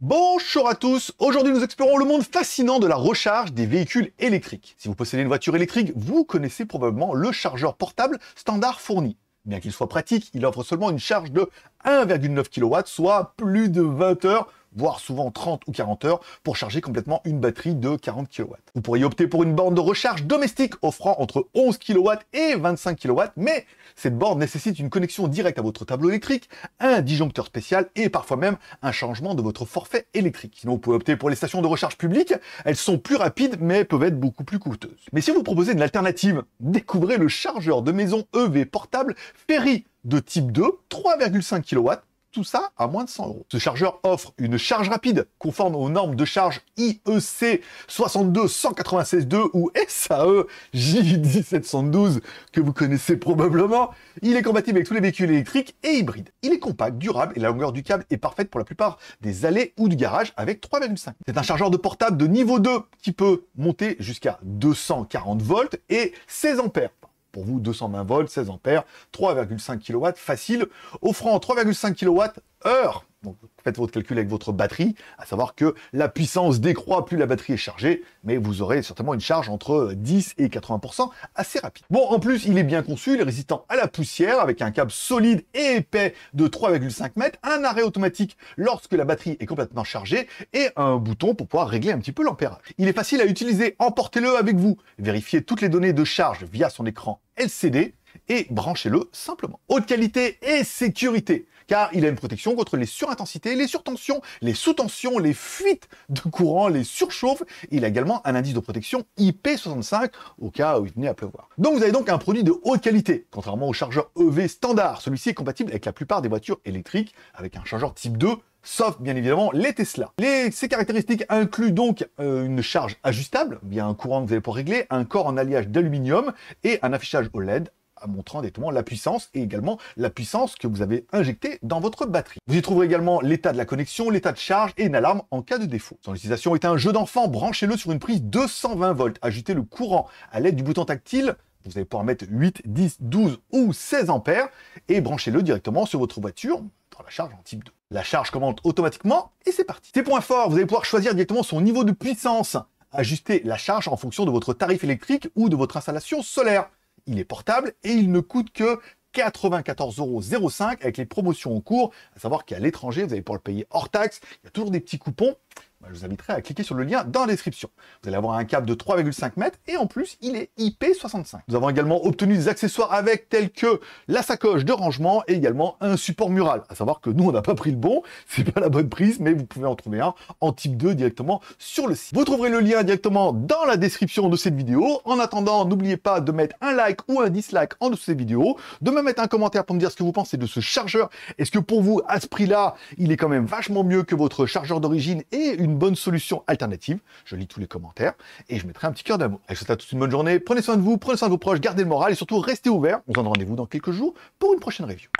Bonjour à tous, aujourd'hui nous explorons le monde fascinant de la recharge des véhicules électriques. Si vous possédez une voiture électrique, vous connaissez probablement le chargeur portable standard fourni. Bien qu'il soit pratique, il offre seulement une charge de 1,9 kW, soit plus de 20 heures voire souvent 30 ou 40 heures, pour charger complètement une batterie de 40 kW. Vous pourriez opter pour une borne de recharge domestique offrant entre 11 kW et 25 kW, mais cette borne nécessite une connexion directe à votre tableau électrique, un disjoncteur spécial et parfois même un changement de votre forfait électrique. Sinon, vous pouvez opter pour les stations de recharge publiques, elles sont plus rapides mais peuvent être beaucoup plus coûteuses. Mais si vous proposez une alternative, découvrez le chargeur de maison EV portable Ferry de type 2, 3,5 kW, tout ça à moins de 100 euros. Ce chargeur offre une charge rapide conforme aux normes de charge IEC 196 2 ou SAE J1712 que vous connaissez probablement. Il est compatible avec tous les véhicules électriques et hybrides. Il est compact, durable et la longueur du câble est parfaite pour la plupart des allées ou du garage avec 3,5. C'est un chargeur de portable de niveau 2 qui peut monter jusqu'à 240 volts et 16 ampères pour vous 220 volts, 16 ampères, 3,5 kW, facile, offrant 3,5 kWh heure. Donc faites votre calcul avec votre batterie, à savoir que la puissance décroît plus la batterie est chargée, mais vous aurez certainement une charge entre 10 et 80% assez rapide. Bon, en plus, il est bien conçu, il est résistant à la poussière, avec un câble solide et épais de 3,5 mètres, un arrêt automatique lorsque la batterie est complètement chargée, et un bouton pour pouvoir régler un petit peu l'ampérage. Il est facile à utiliser, emportez-le avec vous, vérifiez toutes les données de charge via son écran LCD et branchez-le simplement. Haute qualité et sécurité, car il a une protection contre les surintensités, les surtensions, les sous-tensions, les fuites de courant, les surchauffes. Il a également un indice de protection IP65 au cas où il venait à pleuvoir. Donc vous avez donc un produit de haute qualité, contrairement au chargeur EV standard. Celui-ci est compatible avec la plupart des voitures électriques, avec un chargeur type 2 sauf bien évidemment les Tesla. ces caractéristiques incluent donc euh, une charge ajustable, via un courant que vous allez pouvoir régler, un corps en alliage d'aluminium et un affichage OLED euh, montrant directement la puissance et également la puissance que vous avez injectée dans votre batterie. Vous y trouverez également l'état de la connexion, l'état de charge et une alarme en cas de défaut. Son utilisation est un jeu d'enfant, branchez-le sur une prise 220 volts, Ajoutez le courant à l'aide du bouton tactile vous allez pouvoir mettre 8, 10, 12 ou 16 ampères et branchez-le directement sur votre voiture, la charge en type 2. La charge commande automatiquement et c'est parti. Ces points forts, vous allez pouvoir choisir directement son niveau de puissance, ajuster la charge en fonction de votre tarif électrique ou de votre installation solaire. Il est portable et il ne coûte que 94,05€ avec les promotions en cours, à savoir qu'à l'étranger, vous allez pouvoir le payer hors taxe, il y a toujours des petits coupons, bah, je vous inviterai à cliquer sur le lien dans la description. Vous allez avoir un câble de 3,5 mètres et en plus, il est IP65. Nous avons également obtenu des accessoires avec tels que la sacoche de rangement et également un support mural. À savoir que nous, on n'a pas pris le bon, c'est pas la bonne prise, mais vous pouvez en trouver un en type 2 directement sur le site. Vous trouverez le lien directement dans la description de cette vidéo. En attendant, n'oubliez pas de mettre un like ou un dislike en dessous de cette vidéo, de me mettre un commentaire pour me dire ce que vous pensez de ce chargeur. Est-ce que pour vous, à ce prix-là, il est quand même vachement mieux que votre chargeur d'origine et une bonne solution alternative. Je lis tous les commentaires et je mettrai un petit cœur d'amour. je vous souhaite à tous une bonne journée. Prenez soin de vous, prenez soin de vos proches, gardez le moral et surtout restez ouverts. On se donne rendez-vous dans quelques jours pour une prochaine review.